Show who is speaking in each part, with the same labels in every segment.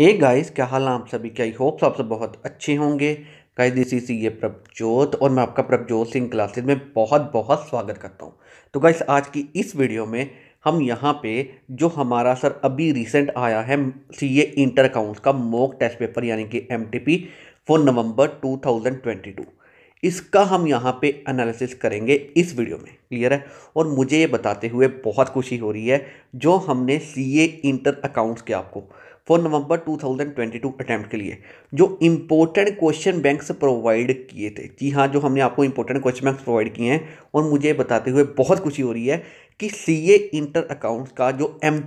Speaker 1: hey guys क्या हाल आप सभी क्या आई होप्स आप सब बहुत अच्छे होंगे गाइस दिस इज ये प्रभजोत और मैं आपका प्रभजोत सिंह क्लासेस में बहुत बहुत स्वागत करता हूँ तो गाइस आज की इस वीडियो में हम यहाँ पे जो हमारा सर अभी रिसेंट आया है सी ए इंटर अकाउंट्स का मॉक टेस्ट पेपर यानी कि M T P for November two thousand twenty two इसका हम यहाँ पे एनालिसिस करेंगे इस वीडियो में क्लियर है और मुझे ये बताते हुए बहुत खुशी हो रही है जो हमने सी ए इंटर अकाउंट्स के आपको फॉर नवंबर 2022 अटैम्प्ट के लिए जो इम्पोर्टेंट क्वेश्चन बैंक से प्रोवाइड किए थे जी हाँ जो हमने आपको इम्पोर्टेंट क्वेश्चन बैंक प्रोवाइड किए हैं और मुझे बताते हुए बहुत खुशी हो रही है कि सी ए इंटर अकाउंट्स का जो एम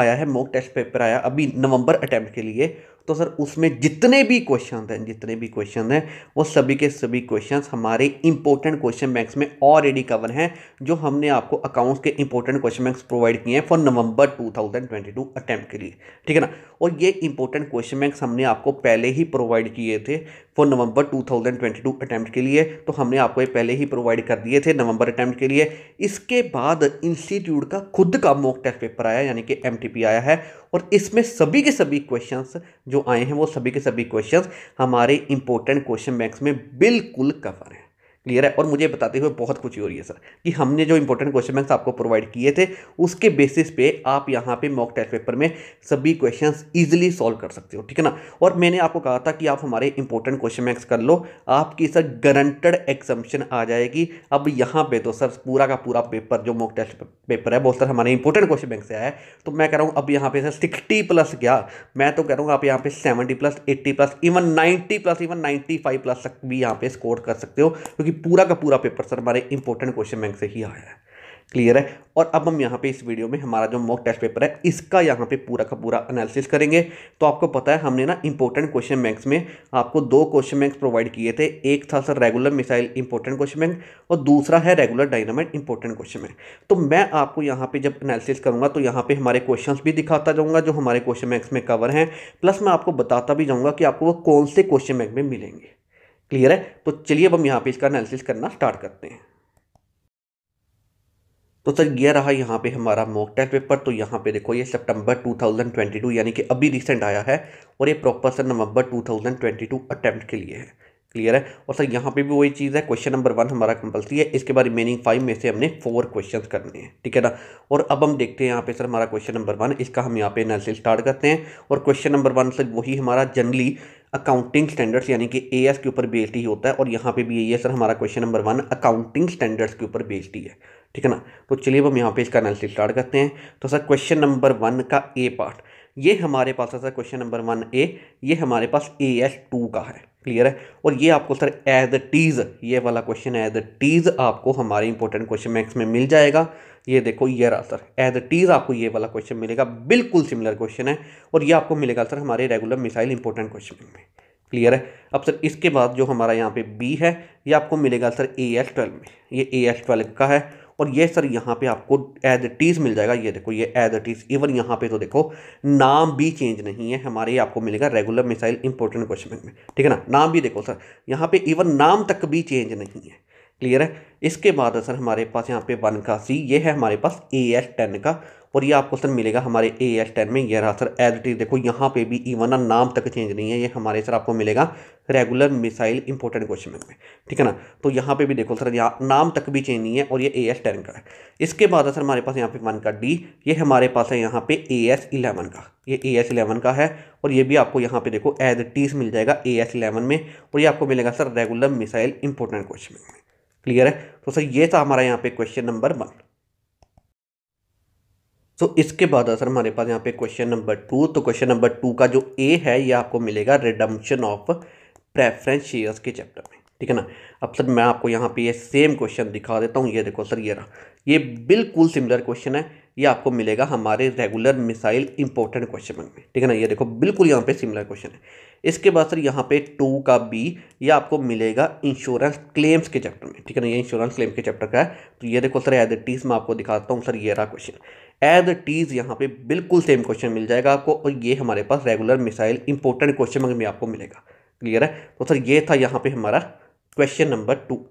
Speaker 1: आया है मॉक टेस्ट पेपर आया अभी नवंबर अटैम्प्ट के लिए तो सर उसमें जितने भी क्वेश्चन हैं जितने भी क्वेश्चन हैं वो सभी के सभी क्वेश्चन हमारे इंपॉर्टेंट क्वेश्चन बैंक्स में ऑलरेडी कवर हैं जो हमने आपको अकाउंट्स के इंपॉर्टेंट क्वेश्चन बैंक्स प्रोवाइड किए हैं फॉर नवंबर 2022 अटेम्प्ट के लिए ठीक है ना और ये इंपॉर्टेंट क्वेश्चन बैंक्स हमने आपको पहले ही प्रोवाइड किए थे फॉर नवंबर 2022 अटैम्प्ट के लिए तो हमने आपको ये पहले ही प्रोवाइड कर दिए थे नवंबर अटैम्प्ट के लिए इसके बाद इंस्टीट्यूट का खुद का मॉक टेस्ट पेपर आया यानी कि एम आया है और इसमें सभी के सभी क्वेश्चंस जो आए हैं वो सभी के सभी क्वेश्चंस हमारे इंपॉर्टेंट क्वेश्चन बैंक्स में बिल्कुल कवर हैं क्लियर है और मुझे बताते हुए बहुत खुशी हो रही है सर कि हमने जो इंपॉर्टेंट क्वेश्चन बैंक आपको प्रोवाइड किए थे उसके बेसिस पे आप यहाँ पे मॉक टेस्ट पेपर में सभी क्वेश्चंस इजीली सॉल्व कर सकते हो ठीक है ना और मैंने आपको कहा था कि आप हमारे इंपॉर्टेंट क्वेश्चन बैंक कर लो आपकी सर गारंटेड एग्जामेशन आ जाएगी अब यहाँ पर तो सर पूरा का पूरा पेपर जो मॉक टेस्ट पेपर है बहुत सर हमारे इंपॉर्टेंट क्वेश्चन बैंक से आया है तो मैं कह रहा हूँ अब यहाँ पे सर सिक्सटी प्लस क्या मैं तो कह रहा हूँ आप यहाँ पे seventy plus eighty plus even ninety plus even ninety five plus तक भी यहाँ पे स्कोर कर सकते हो क्योंकि क्योंकि पूरा का पूरा पेपर सर हमारे इंपॉर्टेंट क्वेश्चन बैंक से ही आया है क्लियर है और अब हम यहाँ पे इस वीडियो में हमारा जो मॉक टेस्ट पेपर है इसका यहाँ पे पूरा का पूरा एनालिसिस करेंगे तो आपको पता है हमने ना इंपॉर्टेंट क्वेश्चन बैंक्स में आपको दो क्वेश्चन बैंक्स प्रोवाइड किए थे एक था sir regular missile important question bank और दूसरा है regular dynamite important question bank तो मैं आपको यहाँ पर जब एनालिसिस करूँगा तो यहाँ पर हमारे क्वेश्चन भी दिखाता जाऊँगा जो हमारे क्वेश्चन बैंक्स में कवर हैं प्लस मैं आपको बताता भी जाऊँगा कि आपको वो कौन से क्वेश्चन बैंक में मिलेंगे क्लियर है तो चलिए अब हम यहाँ पे इसका एनालिसिस करना स्टार्ट करते हैं तो सर यह रहा यहाँ पे हमारा मॉक टेस्ट पेपर तो यहाँ पे देखो ये सितंबर 2022 यानी कि अभी रिसेंट आया है और ये प्रॉपर सर नवंबर 2022 अटेम्प्ट के लिए है क्लियर है और सर यहाँ पे भी वही चीज़ है क्वेश्चन नंबर वन हमारा कंपलसरी है इसके बाद रिमेनिंग फाइव में से हमने फोर क्वेश्चंस करने हैं ठीक है ना और अब हम देखते हैं यहाँ पे सर हमारा क्वेश्चन नंबर वन इसका हम यहाँ पे एनालिसिस स्टार्ट करते हैं और क्वेश्चन नंबर वन सर वही हमारा जनरली अकाउंटिंग स्टैंडर्ड्स यानी कि ए एस के ऊपर बेस्ड ही होता है और यहाँ पे भी यही है सर हमारा question number one accounting standards के ऊपर बेस्ड ही है ठीक है ना तो चलिए हम यहाँ पे इसका एनालिसिस स्टार्ट करते हैं तो सर क्वेश्चन नंबर वन का ए पार्ट ये हमारे पास है है क्वेश्चन नंबर वन ए ये हमारे पास ए एस टू का है क्लियर है और ये आपको सर एज टीज ये वाला क्वेश्चन एज टीज आपको हमारे इंपॉर्टेंट क्वेश्चन मैक्स में मिल जाएगा ये देखो ये रहा सर एज टीज आपको ये वाला क्वेश्चन मिलेगा बिल्कुल सिमिलर क्वेश्चन है और ये आपको मिलेगा सर हमारे रेगुलर मिसाइल इंपॉर्टेंट क्वेश्चन में क्लियर है अब सर इसके बाद जो हमारा यहाँ पे बी है ये आपको मिलेगा सर ए एस ट्वेल्व में ये ए एस ट्वेल्व का है और ये सर यहाँ पे आपको एज इट इज़ मिल जाएगा ये देखो ये एज इट इज़ इवन यहाँ पे तो देखो नाम भी चेंज नहीं है हमारे आपको मिलेगा रेगुलर मिसाइल इंपोर्टेंट क्वेश्चन में ठीक है ना नाम भी देखो सर यहाँ पे इवन नाम तक भी चेंज नहीं है क्लियर है इसके बाद सर हमारे पास यहाँ पे वन का सी ये है हमारे पास ए एस टेन का और ये आपको सर मिलेगा हमारे ए एस टेन में यह रहा सर एज इट इज़ देखो यहाँ पे भी इवन e नाम तक चेंज नहीं है ये हमारे सर आपको मिलेगा रेगुलर मिसाइल इंपॉर्टेंट क्वेश्चन में ठीक है ना तो यहाँ पे भी देखो सर यहाँ नाम तक भी चेंज नहीं है और ये ए एस टेन का है इसके बाद है सर हमारे पास यहाँ पे वन का डी ये हमारे पास है यहाँ पे ए एस इलेवन का ये ए एस इलेवन का है और ये भी आपको यहाँ पे देखो एज इट इज़ मिल जाएगा ए एस इलेवन में और ये आपको मिलेगा sir regular missile important question में क्लियर है तो सर ये था हमारा यहाँ पे क्वेश्चन नंबर वन सो इसके बाद सर हमारे पास यहाँ पे क्वेश्चन नंबर टू तो क्वेश्चन नंबर टू का जो ए है ये आपको मिलेगा रिडम्पशन ऑफ प्रेफरेंस शेयर्स के चैप्टर में ठीक है ना अब सर मैं आपको यहाँ पे ये सेम क्वेश्चन दिखा देता हूँ ये देखो सर ये रहा ये बिल्कुल सिमिलर क्वेश्चन है ये आपको मिलेगा हमारे रेगुलर मिसाइल इंपॉर्टेंट क्वेश्चन में ठीक है ना ये देखो बिल्कुल यहाँ पे सिमिलर क्वेश्चन है इसके बाद सर यहाँ पे टू का बी ये आपको मिलेगा इंश्योरेंस क्लेम्स के चैप्टर में ठीक है ना ये इंश्योरेंस क्लेम के चैप्टर का है तो ये देखो सर एज इट इज़ मैं आपको दिखाता हूँ सर ये रहा क्वेश्चन एज इट इज़ यहाँ पे बिल्कुल सेम क्वेश्चन मिल जाएगा आपको और ये हमारे पास रेगुलर मिसाइल इंपॉर्टेंट क्वेश्चन में आपको मिलेगा क्लियर है तो सर ये था यहाँ पे हमारा क्वेश्चन नंबर टू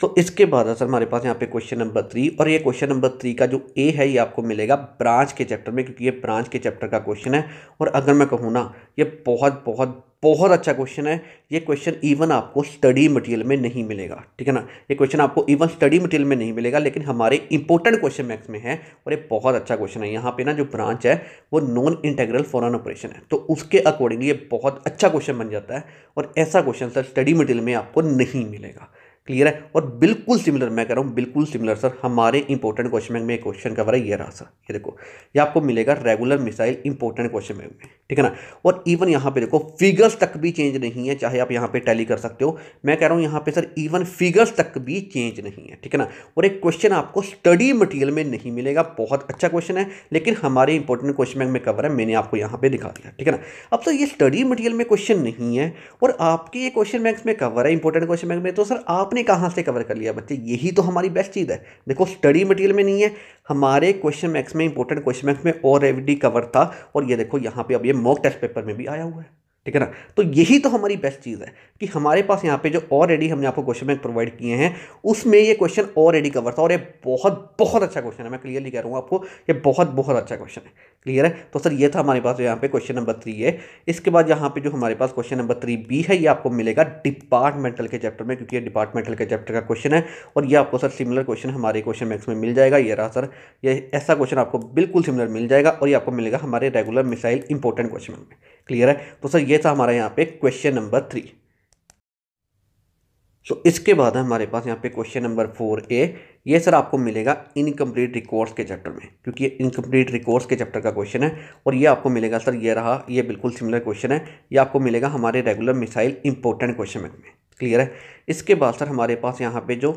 Speaker 1: सो इसके बाद सर हमारे पास यहाँ पे क्वेश्चन नंबर थ्री और ये क्वेश्चन नंबर थ्री का जो ए है ये आपको मिलेगा ब्रांच के चैप्टर में क्योंकि ये ब्रांच के चैप्टर का क्वेश्चन है और अगर मैं कहूँ ना ये बहुत बहुत बहुत अच्छा क्वेश्चन है ये क्वेश्चन इवन आपको स्टडी मटेरियल में नहीं मिलेगा ठीक है ना ये क्वेश्चन आपको इवन स्टडी मटेरियल में नहीं मिलेगा लेकिन हमारे इंपॉर्टेंट क्वेश्चन मैक्स में है और ये बहुत अच्छा क्वेश्चन है यहाँ पे ना जो ब्रांच है वो नॉन इंटेग्रल फॉरन ऑपरेशन है तो उसके अकॉर्डिंग ये बहुत अच्छा क्वेश्चन बन जाता है और ऐसा क्वेश्चन सर स्टडी मटेरियल में आपको नहीं मिलेगा क्लियर है और बिल्कुल सिमिलर मैं कह रहा हूँ बिल्कुल सिमिलर सर हमारे इंपॉर्टेंट क्वेश्चन बैंक में एक क्वेश्चन कवर है ये रहा सर ये देखो ये आपको मिलेगा regular missile important question bank में ठीक है ना और इवन यहाँ पे देखो फिगर्स तक भी चेंज नहीं है चाहे आप यहाँ पे टैली कर सकते हो मैं कह रहा हूँ यहाँ पे सर इवन फिगर्स तक भी चेंज नहीं है ठीक है ना और एक क्वेश्चन आपको स्टडी मटीरियल में नहीं मिलेगा बहुत अच्छा क्वेश्चन है लेकिन हमारे इंपॉर्टेंट क्वेश्चन बैंक में कवर है मैंने आपको यहाँ पे दिखा दिया ठीक है ना अब सर ये स्टडी मटीरियल में क्वेश्चन नहीं है और आपके ये क्वेश्चन बैंक में कवर है इंपॉर्टेंट क्वेश्चन बैंक में तो सर आप आपने कहाँ से कवर कर लिया बच्चे यही तो हमारी बेस्ट चीज़ है देखो स्टडी मटेरियल में नहीं है हमारे क्वेश्चन मैक्स में इंपॉर्टेंट क्वेश्चन मैक्स में और एवडी कवर था और ये देखो यहाँ पे अब ये मॉक टेस्ट पेपर में भी आया हुआ है ठीक है ना तो यही तो हमारी बेस्ट चीज़ है कि हमारे पास यहाँ पे जो ऑलरेडी हमने आपको क्वेश्चन बैंक प्रोवाइड किए हैं उसमें ये क्वेश्चन ऑलरेडी कवर था और ये बहुत बहुत अच्छा क्वेश्चन है मैं क्लियरली कह रहा हूँ आपको ये बहुत बहुत अच्छा क्वेश्चन है क्लियर है तो सर ये था हमारे पास यहाँ पे क्वेश्चन नंबर थ्री है इसके बाद यहाँ पे जो हमारे पास क्वेश्चन नंबर थ्री बी है ये आपको मिलेगा डिपार्टमेंटल के चैप्टर में क्योंकि ये डिपार्टमेंटल के चैप्टर का क्वेश्चन है और ये आपको सर सिमिलर क्वेश्चन हमारे क्वेश्चन मैक्स में मिल जाएगा ये रहा सर ये ऐसा क्वेश्चन आपको बिल्कुल सिमिलर मिल जाएगा और ये आपको मिलेगा हमारे रेगुलर मिसाइल इंपॉर्टेंट क्वेश्चन में क्लियर है तो सर ये था हमारा यहाँ पे question number three so so, इसके बाद हमारे पास यहाँ पे क्वेश्चन नंबर फोर ए ये सर आपको मिलेगा इनकम्प्लीट रिकॉर्ड्स के चैप्टर में क्योंकि ये इनकम्प्लीट रिकॉर्ड्स के चैप्टर का क्वेश्चन है और ये आपको मिलेगा सर ये रहा ये बिल्कुल सिमिलर क्वेश्चन है ये आपको मिलेगा हमारे रेगुलर मिसाइल इंपॉर्टेंट क्वेश्चन में क्लियर है इसके बाद सर हमारे पास यहाँ पे जो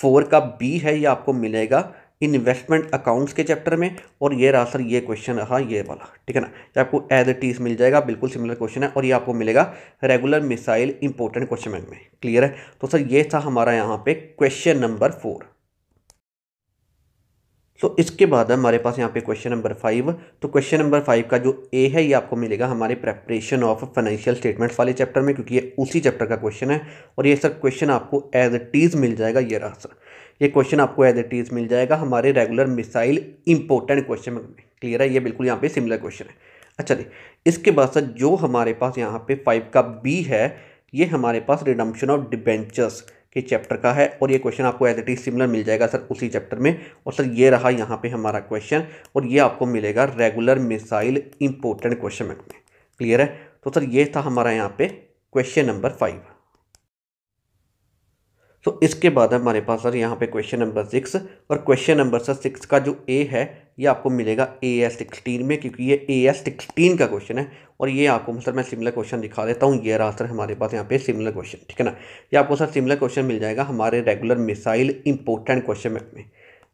Speaker 1: फोर का बी है ये आपको मिलेगा इन्वेस्टमेंट अकाउंट्स के चैप्टर में और ये रहा सर ये क्वेश्चन रहा ये वाला ठीक है ना ये आपको एज इट इज़ मिल जाएगा बिल्कुल सिमिलर क्वेश्चन है और ये आपको मिलेगा रेगुलर मिसाइल इंपॉर्टेंट क्वेश्चन में क्लियर है तो सर ये था हमारा यहाँ पे question number four so so, इसके बाद हमारे पास यहाँ पे क्वेश्चन नंबर फाइव तो क्वेश्चन नंबर फाइव का जो ए है ये आपको मिलेगा हमारे प्रेपरेशन ऑफ फाइनेंशियल स्टेटमेंट्स वाले चैप्टर में क्योंकि ये उसी चैप्टर का क्वेश्चन है और ये सर क्वेश्चन आपको एज इट इज़ मिल जाएगा ये रहा सर ये क्वेश्चन आपको एज इट इज़ मिल जाएगा हमारे रेगुलर मिसाइल इंपॉर्टेंट क्वेश्चन में क्लियर है ये बिल्कुल यहाँ पर सिमिलर क्वेश्चन है अच्छा जी इसके बाद सर जो हमारे पास यहाँ पे फाइव का बी है ये हमारे पास रिडम्पशन ऑफ डिबेंचर्स के चैप्टर का है और ये क्वेश्चन आपको एज इट इज सिमिलर मिल जाएगा सर उसी चैप्टर में और सर ये रहा यहाँ पे हमारा क्वेश्चन और ये आपको मिलेगा regular missile important question bank में क्लियर है तो सर ये था हमारा यहाँ पे क्वेश्चन नंबर फाइव तो इसके बाद हमारे पास सर यहाँ पे क्वेश्चन नंबर सिक्स और क्वेश्चन नंबर सर सिक्स का जो ए है ये आपको मिलेगा ए एस सिक्सटीन में क्योंकि ये ए एस सिक्सटीन का क्वेश्चन है और ये आपको सर मैं सिमिलर क्वेश्चन दिखा देता हूँ ये रहा सर हमारे पास यहाँ पे सिमिलर क्वेश्चन ठीक है ना ये आपको सर सिमिलर क्वेश्चन मिल जाएगा हमारे रेगुलर मिसाइल इंपोर्टेंट क्वेश्चन में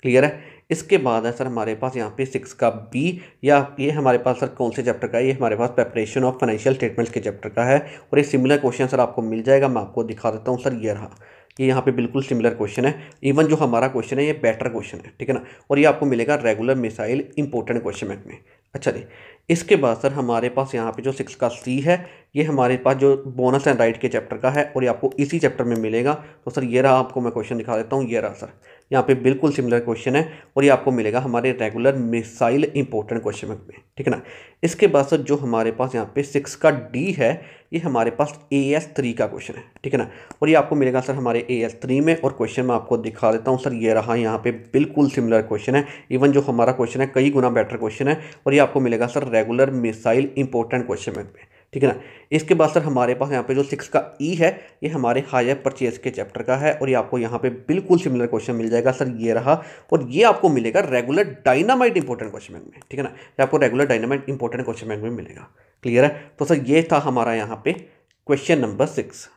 Speaker 1: क्लियर है इसके बाद है सर हमारे पास यहाँ पे सिक्स का बी या ये हमारे पास सर कौन से चैप्टर का है ये हमारे पास प्रेपरेशन ऑफ फाइनेंशियल स्टेटमेंट्स के चैप्टर का है और ये सिमिलर क्वेश्चन सर आपको मिल जाएगा मैं आपको दिखा देता हूँ सर ये रहा ये यहाँ पे बिल्कुल सिमिलर क्वेश्चन है इवन जो हमारा क्वेश्चन है ये बेटर क्वेश्चन है ठीक है ना और ये आपको मिलेगा regular missile important question bank में अच्छा जी इसके बाद सर हमारे पास यहाँ पे जो सिक्स का सी है ये हमारे पास जो बोनस एंड राइट के चैप्टर का है और ये आपको इसी चैप्टर में मिलेगा तो सर ये रहा आपको मैं क्वेश्चन दिखा देता हूँ ये रहा सर यहाँ पे बिल्कुल सिमिलर क्वेश्चन है और ये आपको मिलेगा हमारे रेगुलर मिसाइल इंपॉर्टेंट क्वेश्चन में ठीक है ना इसके बाद सर जो हमारे पास यहाँ पे सिक्स का डी है ये हमारे पास ए एस थ्री का क्वेश्चन है ठीक है ना और ये आपको मिलेगा सर हमारे ए एस थ्री में और क्वेश्चन मैं आपको दिखा देता हूँ सर ये रहा यहाँ पे बिल्कुल सिमिलर क्वेश्चन है इवन जो हमारा क्वेश्चन है कई गुना बेटर क्वेश्चन है और ये आपको मिलेगा sir regular missile important question bank में ठीक है ना इसके बाद सर हमारे पास यहाँ पे जो सिक्स का ई e है ये हमारे हायर परचेज के चैप्टर का है और ये आपको यहाँ पे बिल्कुल सिमिलर क्वेश्चन मिल जाएगा सर ये रहा और ये आपको मिलेगा regular dynamite important question bank में ठीक है ना ये आपको regular dynamite important question bank में मिलेगा क्लियर है तो सर ये था हमारा यहाँ पे question number six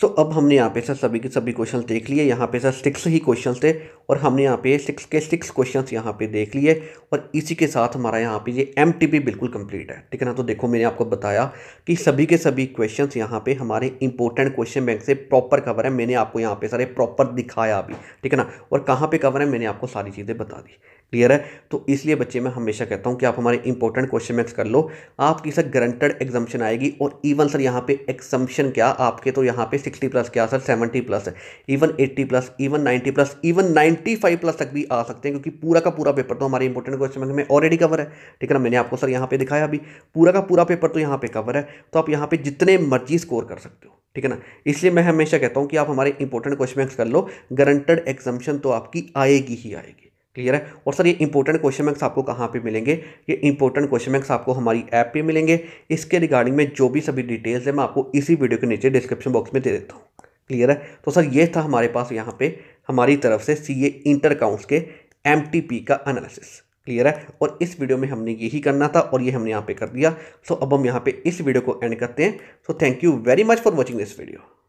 Speaker 1: so so, अब हमने यहाँ पे सर सभी के सभी क्वेश्चन देख लिए यहाँ पे सर सिक्स ही क्वेश्चन थे और हमने यहाँ पे सिक्स के सिक्स क्वेश्चन यहाँ पे देख लिए और इसी के साथ हमारा यहाँ पे ये एम बिल्कुल कंप्लीट है ठीक है ना तो देखो मैंने आपको बताया कि सभी के सभी क्वेश्चन यहाँ पे हमारे इंपॉर्टेंट क्वेश्चन बैंक से प्रॉपर कवर है मैंने आपको यहाँ पे सारे प्रॉपर दिखाया अभी ठीक है ना और कहाँ पर कवर है मैंने आपको सारी चीज़ें बता दी क्लियर है तो इसलिए बच्चे मैं हमेशा कहता हूँ कि आप हमारे इंपॉर्टेंट क्वेश्चन मैक्स कर लो आपकी सर ग्रंटेड एग्जामेशन आएगी और इवन सर यहाँ पे एग्जाम्पन क्या आपके तो यहाँ पे सिक्सटी प्लस क्या सर सेवेंटी प्लस है even eighty plus even ninety plus even ninety five plus तक भी आ सकते हैं क्योंकि पूरा का पूरा पेपर तो हमारे इंपॉर्टेंट क्वेश्चन मैक्स में ऑलरेडी कवर है ठीक है ना मैंने आपको सर यहाँ पे दिखाया अभी पूरा का पूरा पेपर तो यहाँ पे कवर है तो आप यहाँ पर जितने मर्जी स्कोर कर सकते हो ठीक है ना इसलिए मैं हमेशा कहता हूँ कि आप हमारे इंपॉर्टेंट क्वेश्चन मैक्स कर लो ग्रंटेड एग्जामेशन तो आपकी आएगी ही आएगी क्लियर है और सर ये इंपॉर्टेंट क्वेश्चन मैक्स आपको कहाँ पे मिलेंगे ये इंपॉर्टेंट क्वेश्चन मैक्स आपको हमारी ऐप पे मिलेंगे इसके रिगार्डिंग में जो भी सभी डिटेल्स है मैं आपको इसी वीडियो के नीचे डिस्क्रिप्शन बॉक्स में दे देता हूँ क्लियर है तो सर ये था हमारे पास यहाँ पे हमारी तरफ से सी ए इंटर अकाउंट्स के एम का अनालिसिस क्लियर है और इस वीडियो में हमने यही करना था और ये हमने यहाँ पे कर दिया सो अब हम यहाँ पे इस वीडियो को एंड करते हैं so thank you very much for watching this video